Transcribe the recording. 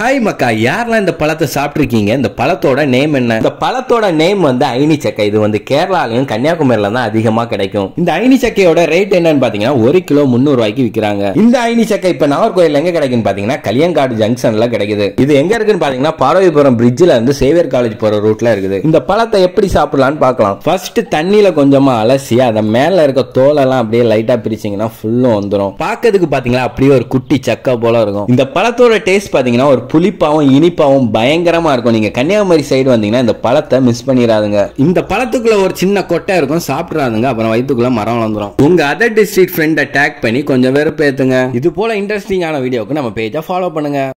hi மக்கா யாரெல்லாம் இந்த பழத்தை சாப்பிட்ருக்கீங்க இந்த பழத்தோட நேம் என்ன இந்த பழத்தோட நேம் வந்து ஐனி சக்கை இது வந்து கேரளாலையும் கன்னியாகுமரியில தான் அதிகமாக கிடைக்கும் இந்த ஐனி சக்கையோட ரேட் என்னன்னு பாத்தீங்கன்னா ஒரு கிலோ முந்நூறு ரூபாய்க்கு விற்கிறாங்க இந்த ஐனி சக்கை இப்ப நாகர்கோயில் எங்க கிடைக்குன்னு பாத்தீங்கன்னா கலியங்காடு ஜங்ஷன்ல கிடைக்குது இது எங்க இருக்குன்னு பாத்தீங்கன்னா பார்வதிபுரம் பிரிட்ஜில் வந்து சேவியர் காலேஜ் போற ரூட்ல இருக்குது இந்த பழத்தை எப்படி சாப்பிடலாம்னு பார்க்கலாம் ஃபர்ஸ்ட் தண்ணியில கொஞ்சமா அலசி அதை மேல இருக்க தோலெல்லாம் அப்படியே லைட்டா பிரிச்சிங்கன்னா ஃபுல்லும் வந்துடும் பார்க்கறதுக்கு பாத்தீங்கன்னா அப்படியே ஒரு குட்டி சக்கை போல இருக்கும் இந்த பழத்தோட டேஸ்ட் பாத்தீங்கன்னா ஒரு புளிப்பாகவும் இனிப்பாகவும் பயங்கரமாக இருக்கும் நீங்கள் கன்னியாகுமரி சைடு வந்தீங்கன்னா இந்த பழத்தை மிஸ் பண்ணிடாதுங்க இந்த பழத்துக்குள்ளே ஒரு சின்ன கொட்டை இருக்கும் சாப்பிட்றாதுங்க அப்புறம் வயிற்றுக்குள்ளே மரம் வளர்ந்துடும் உங்கள் அதர் டிஸ்ட்ரிக்ட் ஃப்ரெண்டை டேக் பண்ணி கொஞ்சம் வெறுப்பேற்றுங்க இது போல் இன்ட்ரெஸ்டிங்கான வீடியோவுக்கு நம்ம பேஜை ஃபாலோ பண்ணுங்கள்